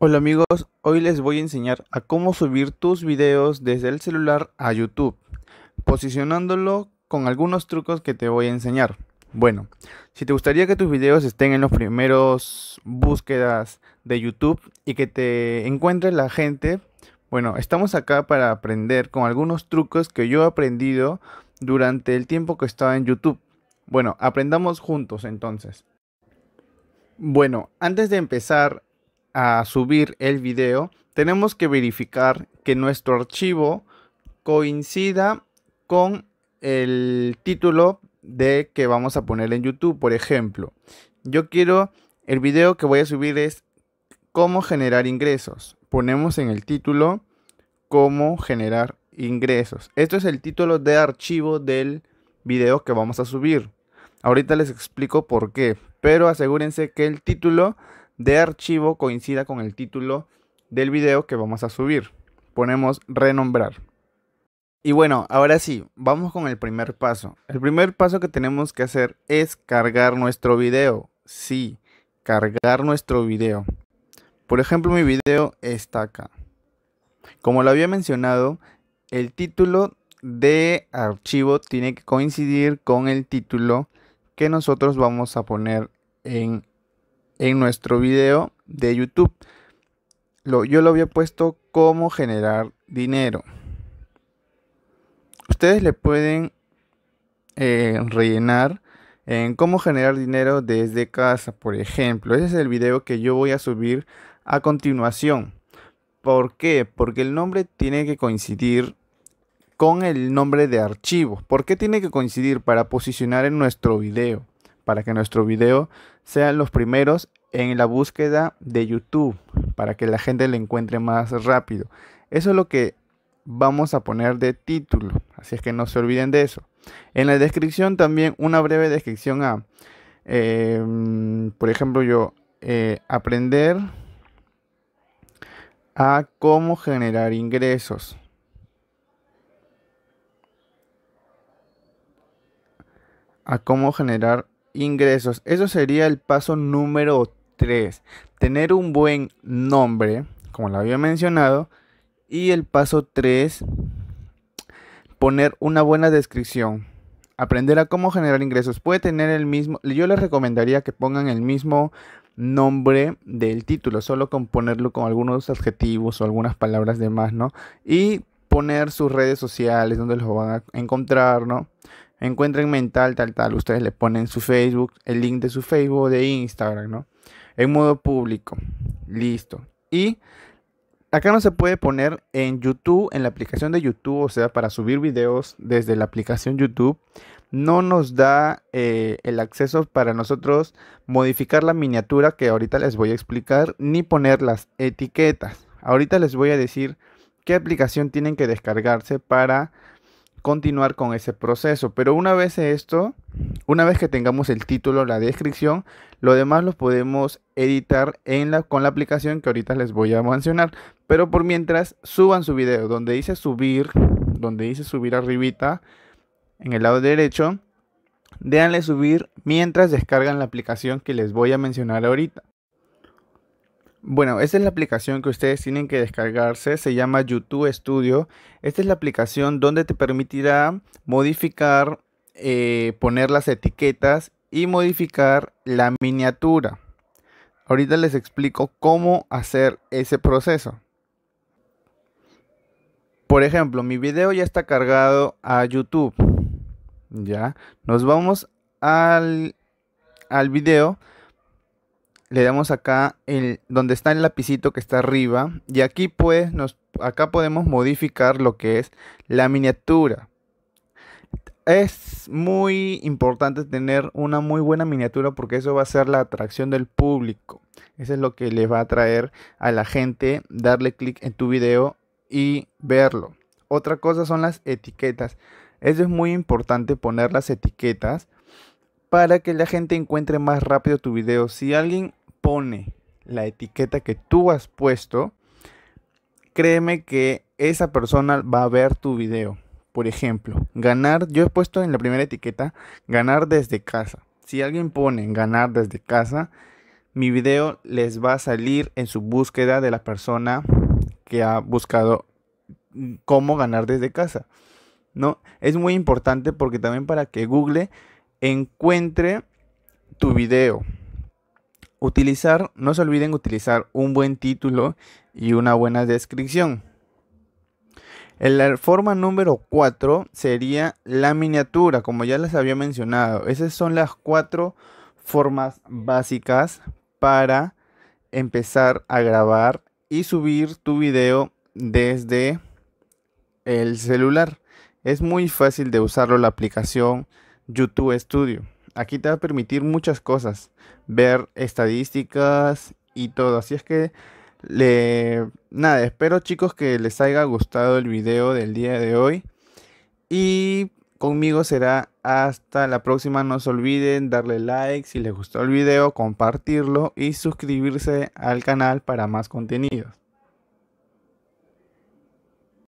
Hola amigos, hoy les voy a enseñar a cómo subir tus videos desde el celular a YouTube, posicionándolo con algunos trucos que te voy a enseñar. Bueno, si te gustaría que tus videos estén en los primeros búsquedas de YouTube y que te encuentre la gente, bueno, estamos acá para aprender con algunos trucos que yo he aprendido durante el tiempo que estaba en YouTube. Bueno, aprendamos juntos entonces. Bueno, antes de empezar a subir el vídeo tenemos que verificar que nuestro archivo coincida con el título de que vamos a poner en YouTube. Por ejemplo, yo quiero, el vídeo que voy a subir es cómo generar ingresos. Ponemos en el título cómo generar ingresos. Esto es el título de archivo del vídeo que vamos a subir. Ahorita les explico por qué, pero asegúrense que el título de archivo coincida con el título del video que vamos a subir. Ponemos renombrar. Y bueno, ahora sí, vamos con el primer paso. El primer paso que tenemos que hacer es cargar nuestro video. Sí, cargar nuestro video. Por ejemplo, mi video está acá. Como lo había mencionado, el título de archivo tiene que coincidir con el título que nosotros vamos a poner en en nuestro video de YouTube. Lo, yo lo había puesto cómo generar dinero. Ustedes le pueden eh, rellenar en cómo generar dinero desde casa, por ejemplo. Ese es el video que yo voy a subir a continuación. ¿Por qué? Porque el nombre tiene que coincidir con el nombre de archivo. ¿Por qué tiene que coincidir para posicionar en nuestro video? para que nuestro video sean los primeros en la búsqueda de YouTube, para que la gente le encuentre más rápido. Eso es lo que vamos a poner de título, así es que no se olviden de eso. En la descripción también una breve descripción a, em, por ejemplo, yo eh, aprender a cómo generar ingresos. A cómo generar ingresos. Eso sería el paso número 3. Tener un buen nombre, como lo había mencionado. Y el paso 3, poner una buena descripción. Aprender a cómo generar ingresos. Puede tener el mismo. Yo les recomendaría que pongan el mismo nombre del título, solo con ponerlo con algunos adjetivos o algunas palabras de más, ¿no? Y poner sus redes sociales, donde los van a encontrar, ¿no? Encuentren mental, tal, tal, Ustedes le ponen su Facebook, el link de su Facebook o de Instagram, ¿no? En modo público. Listo. Y acá no se puede poner en YouTube, en la aplicación de YouTube, o sea, para subir videos desde la aplicación YouTube, no nos da eh, el acceso para nosotros modificar la miniatura que ahorita les voy a explicar, ni poner las etiquetas. Ahorita les voy a decir qué aplicación tienen que descargarse para continuar con ese proceso. Pero una vez esto, una vez que tengamos el título, la descripción, lo demás lo podemos editar en la, con la aplicación que ahorita les voy a mencionar. Pero por mientras, suban su video. Donde dice subir, donde dice subir arribita, en el lado derecho, déanle subir mientras descargan la aplicación que les voy a mencionar ahorita. Bueno, esta es la aplicación que ustedes tienen que descargarse, se llama YouTube Studio. Esta es la aplicación donde te permitirá modificar, eh, poner las etiquetas y modificar la miniatura. Ahorita les explico cómo hacer ese proceso. Por ejemplo, mi video ya está cargado a YouTube. Ya, nos vamos al, al video le damos acá el, donde está el lapicito que está arriba y aquí pues nos, acá podemos modificar lo que es la miniatura. Es muy importante tener una muy buena miniatura porque eso va a ser la atracción del público. Eso es lo que le va a atraer a la gente, darle clic en tu video y verlo. Otra cosa son las etiquetas. Eso es muy importante poner las etiquetas para que la gente encuentre más rápido tu video. Si alguien pone la etiqueta que tú has puesto, créeme que esa persona va a ver tu video. Por ejemplo, ganar, yo he puesto en la primera etiqueta, ganar desde casa. Si alguien pone ganar desde casa, mi video les va a salir en su búsqueda de la persona que ha buscado cómo ganar desde casa. ¿No? Es muy importante porque también para que Google encuentre tu video Utilizar, no se olviden utilizar un buen título y una buena descripción. La forma número 4 sería la miniatura, como ya les había mencionado. Esas son las cuatro formas básicas para empezar a grabar y subir tu video desde el celular. Es muy fácil de usarlo la aplicación YouTube Studio. Aquí te va a permitir muchas cosas, ver estadísticas y todo. Así es que, le... nada, espero chicos que les haya gustado el video del día de hoy. Y conmigo será hasta la próxima. No se olviden darle like si les gustó el video, compartirlo y suscribirse al canal para más contenidos.